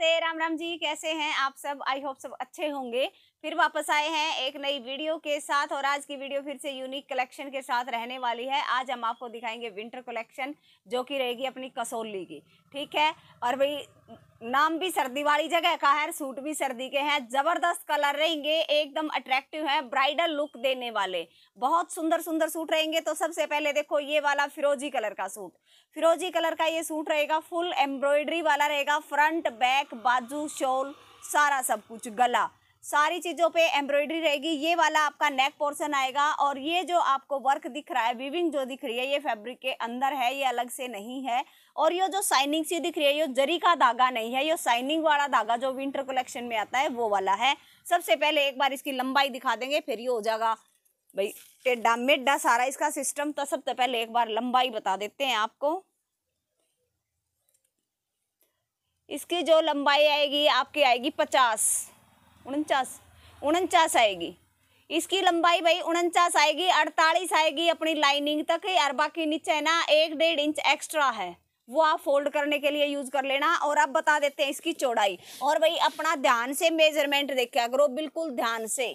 नमस्ते राम राम जी कैसे हैं आप सब आई होप सब अच्छे होंगे फिर वापस आए हैं एक नई वीडियो के साथ और आज की वीडियो फिर से यूनिक कलेक्शन के साथ रहने वाली है आज हम आपको दिखाएंगे विंटर कलेक्शन जो कि रहेगी अपनी कसोली की ठीक है और भाई नाम भी सर्दी वाली जगह का है सूट भी सर्दी के हैं जबरदस्त कलर रहेंगे एकदम अट्रैक्टिव है ब्राइडल लुक देने वाले बहुत सुंदर सुंदर सूट रहेंगे तो सबसे पहले देखो ये वाला फिरोजी कलर का सूट फिरोजी कलर का ये सूट रहेगा फुल एम्ब्रॉयडरी वाला रहेगा फ्रंट बैक बाजू शॉल सारा सब कुछ गला सारी चीज़ों पे एम्ब्रॉयडरी रहेगी ये वाला आपका नेक पोर्शन आएगा और ये जो आपको वर्क दिख रहा है विविंग जो दिख रही है ये फैब्रिक के अंदर है ये अलग से नहीं है और ये जो साइनिंग सी दिख रही है ये जरी का धागा नहीं है ये साइनिंग वाला धागा जो विंटर कलेक्शन में आता है वो वाला है सबसे पहले एक बार इसकी लंबाई दिखा देंगे फिर ये हो जाएगा भाई टेडा मेडा सारा इसका सिस्टम तो सबसे पहले एक बार लंबाई बता देते हैं आपको इसकी जो लंबाई आएगी आपकी आएगी पचास उनचास उनचास आएगी इसकी लंबाई भाई उनचास आएगी अड़तालीस आएगी अपनी लाइनिंग तक और बाकी नीचे ना एक डेढ़ इंच एक्स्ट्रा है वो आप फोल्ड करने के लिए यूज़ कर लेना और अब बता देते हैं इसकी चौड़ाई और भाई अपना ध्यान से मेजरमेंट देखा करो बिल्कुल ध्यान से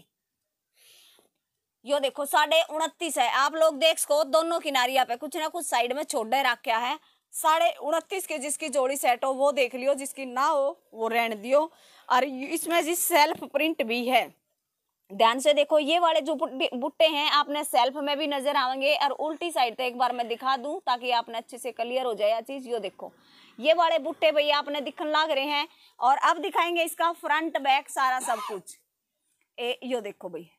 यो देखो साढ़े उनतीस है आप लोग देख सको दोनों किनारिया पे कुछ ना कुछ साइड में छोड़े रखा है साढ़े उनतीस के जिसकी जोड़ी सेट हो वो देख लियो जिसकी ना हो वो रहने दियो और इसमें जी सेल्फ प्रिंट भी है ध्यान से देखो ये वाले जो बुट्टे हैं आपने सेल्फ में भी नजर आवेंगे और उल्टी साइड तक एक बार मैं दिखा दूं ताकि आपने अच्छे से क्लियर हो जाए यह चीज़ यो देखो ये वाले बुट्टे भैया आपने दिखन लाग रहे हैं और अब दिखाएंगे इसका फ्रंट बैक सारा सब कुछ ए यो देखो भैया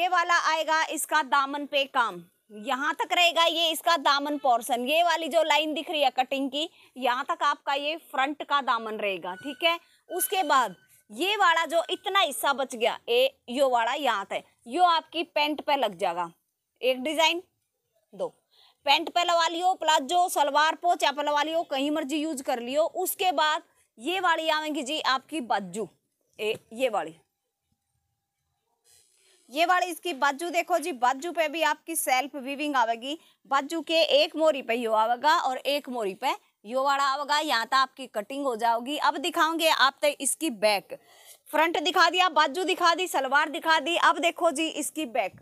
ये वाला आएगा इसका दामन पे काम यहाँ तक रहेगा ये इसका दामन पोर्शन ये वाली जो लाइन दिख रही है कटिंग की यहाँ तक आपका ये फ्रंट का दामन रहेगा ठीक है उसके बाद ये वाला जो इतना हिस्सा बच गया ए यो वाला यहाँ तक यो आपकी पेंट पे लग जाएगा एक डिजाइन दो पेंट पे लगा लियो प्लाजो सलवार पोचा पे लगा लियो कहीं मर्जी यूज कर लियो उसके बाद ये वाली आवेंगी जी आपकी बाजू ए ये वाली ये वाली इसकी बाजू देखो जी बाजू पे भी आपकी सेल्फ वीविंग आवेगी बाजू के एक मोरी पे यो आवेगा और एक मोरी पे यो वाला आवेगा यहाँ तक आपकी कटिंग हो जाओगी अब दिखाओगे आप तक तो इसकी बैक फ्रंट दिखा दिया बाजू दिखा दी सलवार दिखा दी अब देखो जी इसकी बैक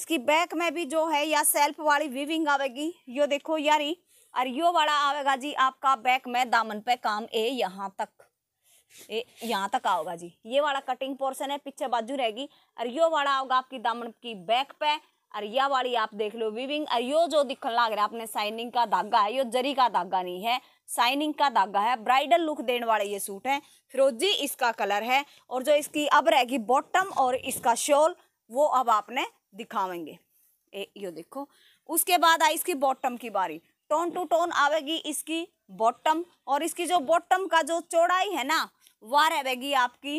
इसकी बैक में भी जो है या सेल्फ वाली वीविंग आवेगी यो देखो यारी और यो वाला आवेगा जी आपका बैक में दामन पे काम ए यहाँ तक ये यहाँ तक आओगा जी ये वाला कटिंग पोर्शन है पीछे बाजू रहेगी और यो वाला आओगा आपकी दामन की बैक पे और यह वाली आप देख लो विविंग और यो जो दिखने लग रहा है आपने साइनिंग का धागा है यो जरी का धागा नहीं है साइनिंग का धागा है ब्राइडल लुक देने वाले ये सूट है फिरोजी इसका कलर है और जो इसकी अब रहेगी बॉटम और इसका शॉल वो अब आपने दिखावेंगे ए, यो देखो उसके बाद आई इसकी बॉटम की बारी टोन टू टोन आवेगी इसकी बॉटम और इसकी जो बॉटम का जो चौड़ाई है ना वाह रहेगी बैगी आपकी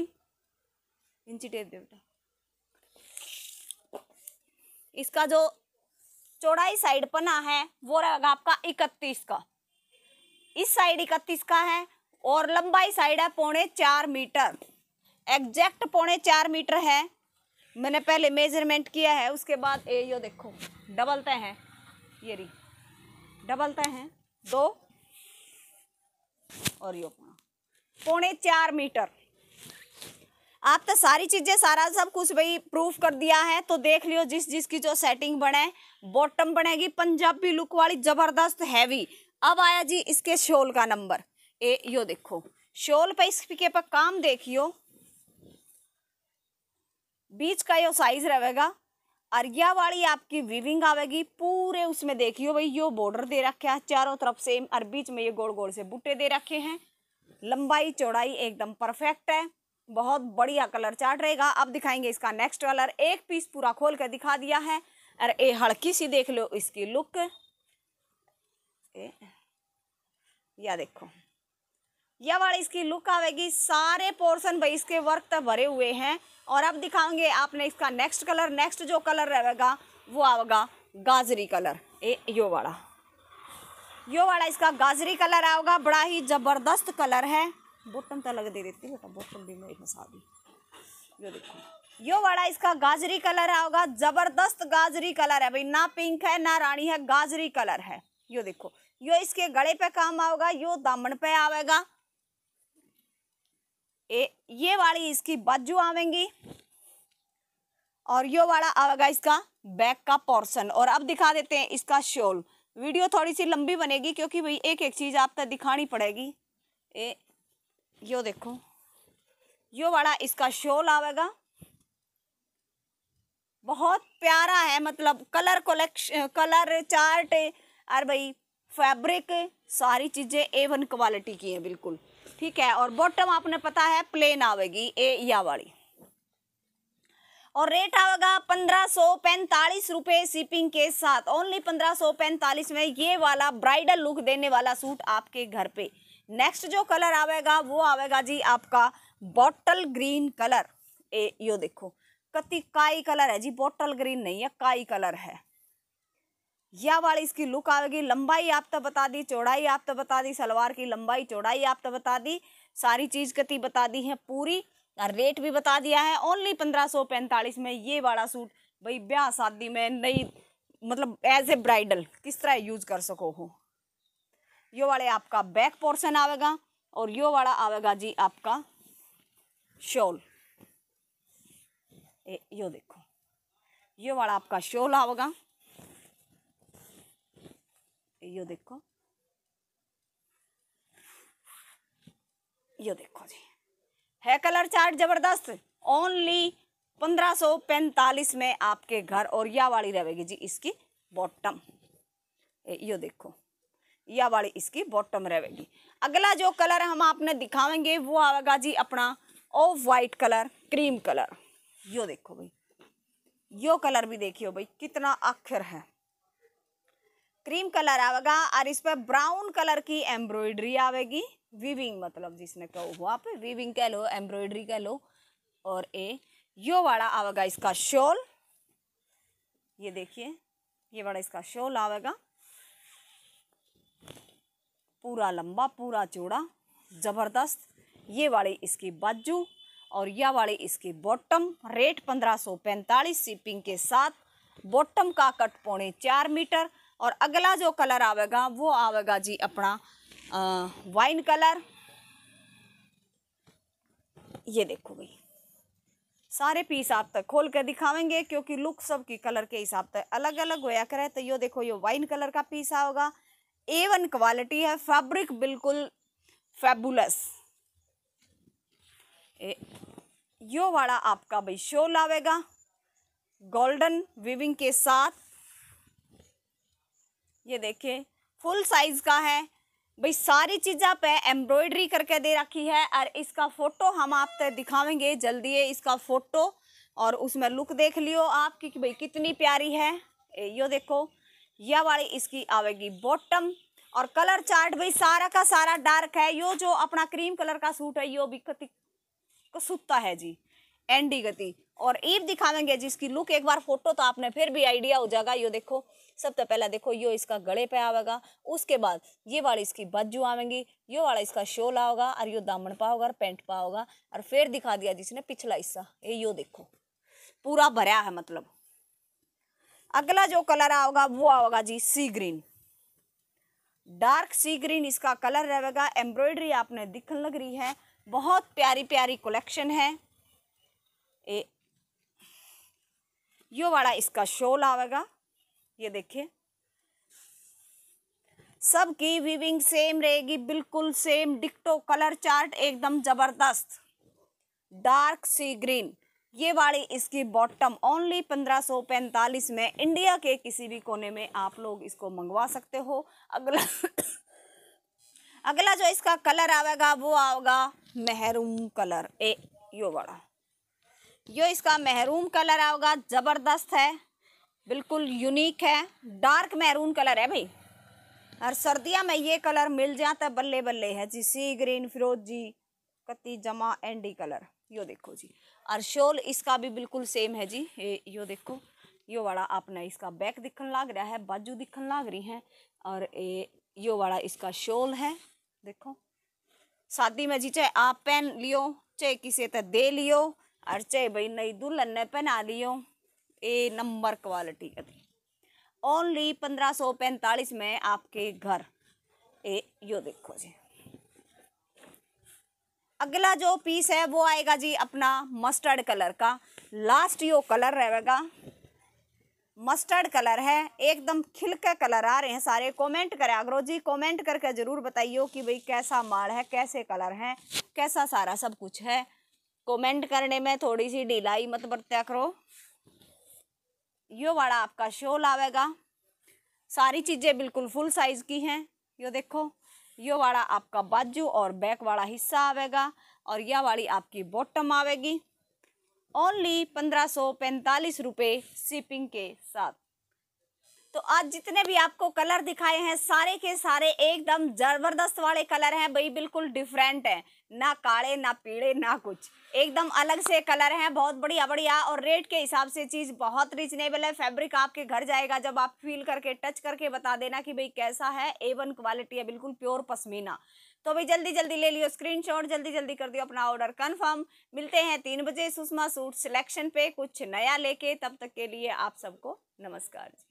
इंची टेप दे बेटा इसका जो चौड़ाई साइड पना है वो रहेगा आपका इकतीस का इस साइड इकतीस का है और लंबाई साइड है पौने चार मीटर एग्जैक्ट पौने चार मीटर है मैंने पहले मेजरमेंट किया है उसके बाद ए यो देखो डबल तय हैं ये रही डबल तय हैं दो और यो पाँच पौने चार मीटर आप तो सारी चीज़ें सारा सब कुछ भाई प्रूफ कर दिया है तो देख लियो जिस जिसकी जो सेटिंग बने बॉटम बनेगी पंजाबी लुक वाली ज़बरदस्त हैवी अब आया जी इसके शोल का नंबर ए यो देखो शोल पे इसके पर काम देखियो बीच का यो साइज रहेगा और वाली आपकी वीविंग आवेगी पूरे उसमें देखियो भाई यो बॉर्डर दे रखे हैं चारों तरफ सेम और बीच में ये गोल गोल से बूटे दे रखे हैं लंबाई चौड़ाई एकदम परफेक्ट है बहुत बढ़िया कलर चार्ट रहेगा अब दिखाएंगे इसका नेक्स्ट कलर एक पीस पूरा खोल कर दिखा दिया है अरे ये हल्की सी देख लो इसकी लुक ए, या देखो यह वाली इसकी लुक आवेगी सारे पोर्शन भाई इसके वर्क तक भरे हुए हैं और अब दिखाऊंगे आपने इसका नेक्स्ट कलर नेक्स्ट जो कलर रहेगा वो आएगा गाजरी कलर ए यो वाला यो वाला इसका गाजरी कलर आओगा बड़ा ही ज़बरदस्त कलर है बोतम तो अलग दे देती बेटा बोतम भी मेरी मसाली यो देखो यो वाला इसका गाजरी कलर आओगा ज़बरदस्त गाजरी कलर है भाई ना पिंक है ना रानी है गाजरी कलर है यो देखो यो इसके गले पे काम आओगा यो दामन पे आवेगा ए, ये वाली इसकी बाजू आवेंगी और यो वाला आवेगा इसका बैक का पोर्शन और अब दिखा देते हैं इसका शोल वीडियो थोड़ी सी लंबी बनेगी क्योंकि भाई एक एक चीज़ आप तक दिखानी पड़ेगी ए यो देखो यो बड़ा इसका शोल आवेगा बहुत प्यारा है मतलब कलर कलेक्शन कलर चार्ट और भाई फैब्रिक सारी चीज़ें ए वन क्वालिटी की हैं बिल्कुल ठीक है और बॉटम आपने पता है प्लेन आवेगी ए या वाली और रेट आएगा पंद्रह सौ पैंतालीस रुपये शिपिंग के साथ ओनली पंद्रह सौ पैंतालीस में ये वाला ब्राइडल लुक देने वाला सूट आपके घर पे नेक्स्ट जो कलर आवेगा वो आवेगा जी आपका बॉटल ग्रीन कलर ए यो देखो कति काई कलर है जी बॉटल ग्रीन नहीं है काई कलर है यह वाली इसकी लुक आएगी लंबाई आप तो बता दी चौड़ाई आप तो बता दी सलवार की लंबाई चौड़ाई आप तो बता दी सारी चीज़ कति बता दी है पूरी का रेट भी बता दिया है ओनली पंद्रह सौ पैंतालीस में ये वाला सूट भाई ब्याह शादी में नई मतलब एज ए ब्राइडल किस तरह यूज कर सको हो यो वाले आपका बैक पोर्शन आवेगा और यो वाला आवेगा जी आपका शॉल यो देखो यो वाला आपका शॉल आवेगा यो देखो यो देखो जी है कलर चार्ट जबरदस्त ओनली पंद्रह सौ पैंतालीस में आपके घर और यह वाली रहेगी जी इसकी बॉटम यो देखो यह वाली इसकी बॉटम रहेगी अगला जो कलर हम आपने दिखावेंगे वो आएगा जी अपना off white colour cream colour यो देखो भाई यो कलर भी देखियो भाई कितना आखिर है क्रीम कलर आएगा और इस पर ब्राउन कलर की एम्ब्रॉयडरी आएगी वीविंग मतलब जिसने कहो वो आप वीविंग कह लो एम्ब्रॉयडरी कह लो और ए यो वाला आवेगा इसका शॉल ये देखिए ये वाला इसका शॉल आवेगा पूरा लंबा पूरा चौड़ा ज़बरदस्त ये वाली इसकी बाजू और यह वाली इसकी बॉटम रेट पंद्रह सौ पैंतालीस सीपिंग के साथ बॉटम का कट पौने चार मीटर और अगला जो कलर आवेगा वो आवेगा जी अपना वाइन कलर ये देखो भाई सारे पीस आप तक खोल कर दिखावेंगे क्योंकि लुक सब की कलर के हिसाब तक अलग अलग होया करे तो यो देखो यो वाइन कलर का पीस आएगा ए वन क्वालिटी है फैब्रिक बिल्कुल फैबुलस यो वाला आपका भाई शोल आवेगा गोल्डन विविंग के साथ ये देखिए फुल साइज़ का है भाई सारी चीज़ें पे एम्ब्रॉयडरी करके दे रखी है और इसका फ़ोटो हम आप तक दिखावेंगे जल्दी है इसका फ़ोटो और उसमें लुक देख लियो आप कि भाई कितनी प्यारी है यो देखो यह वाली इसकी आवेगी बॉटम और कलर चार्ट भाई सारा का सारा डार्क है यो जो अपना क्रीम कलर का सूट है यो भी कति कसुत्ता है जी एंडी गति और ईब दिखावेंगे जिसकी लुक एक बार फोटो तो आपने फिर भी आइडिया हो जाएगा यो देखो सब तो पहला देखो यो इसका गले पे आवेगा उसके बाद ये वाली इसकी बज्जू आवेंगी यो वाला इसका शोल आओगा और यो दामन पाओगा और पैंट पाओगा और फिर दिखा दिया जिसने पिछला हिस्सा ये यो देखो पूरा भरा है मतलब अगला जो कलर आओगा वो आओगा जी sea green dark sea green इसका कलर रहेगा एम्ब्रॉयडरी आपने दिख लग रही है बहुत प्यारी प्यारी कलेक्शन है ए यो वाला इसका शोल आवेगा ये देखिए सबकी वीविंग सेम रहेगी बिल्कुल सेम डिक्टो कलर चार्ट एकदम जबरदस्त डार्क सी ग्रीन ये वाली इसकी बॉटम ओनली 1545 में इंडिया के किसी भी कोने में आप लोग इसको मंगवा सकते हो अगला अगला जो इसका कलर आवेगा वो आएगा महरूम कलर ए यो बड़ा यो इसका महरूम कलर आएगा ज़बरदस्त है बिल्कुल यूनिक है डार्क मैरून कलर है भाई और सर्दियाँ में ये कलर मिल जाता तो है बल्ले बल्ले है जी सी ग्रीन फिरोजी कत्ती जमा एंडी कलर यो देखो जी और शोल इसका भी बिल्कुल सेम है जी ये यो देखो यो वाला आपने इसका बैक दिखन लाग रहा है बाजू दिखन लाग रही है और ये यो वाला इसका शोल है देखो शादी में जी चाहे आप पहन लियो चाहे किसी तक दे लियो और चाहे भाई नई दुल्हन ने पहना लियो ए नंबर क्वालिटी का दी ओनली पंद्रह सौ पैंतालीस में आपके घर ए यो देखो जी अगला जो पीस है वो आएगा जी अपना मस्टर्ड कलर का लास्ट यो कलर रहेगा मस्टर्ड कलर है एकदम खिल के कलर आ रहे हैं सारे कमेंट करें आगरो जी कमेंट करके ज़रूर बताइयो कि भाई कैसा माल है कैसे कलर है कैसा सारा सब कुछ है कमेंट करने में थोड़ी सी ढिलाई मत बरत्या करो यो वाला आपका शोल आवेगा सारी चीज़ें बिल्कुल फुल साइज़ की हैं यो देखो यो वाला आपका बाजू और बैक वाला हिस्सा आवेगा और यह वाली आपकी बॉटम आवेगी ओनली पंद्रह सौ पैंतालीस रुपये शिपिंग के साथ तो आज जितने भी आपको कलर दिखाए हैं सारे के सारे एकदम जबरदस्त वाले कलर हैं भाई बिल्कुल डिफरेंट हैं ना काले ना पीले ना कुछ एकदम अलग से कलर हैं बहुत बढ़िया बढ़िया और रेट के हिसाब से चीज़ बहुत रिजनेबल है फैब्रिक आपके घर जाएगा जब आप फील करके टच करके बता देना कि भाई कैसा है ए वन क्वालिटी है बिल्कुल प्योर पसमीना तो भाई जल्दी जल्दी ले लियो स्क्रीन जल्दी जल्दी कर दियो अपना ऑर्डर कन्फर्म मिलते हैं तीन बजे सुषमा सूट सिलेक्शन पे कुछ नया लेके तब तक के लिए आप सबको नमस्कार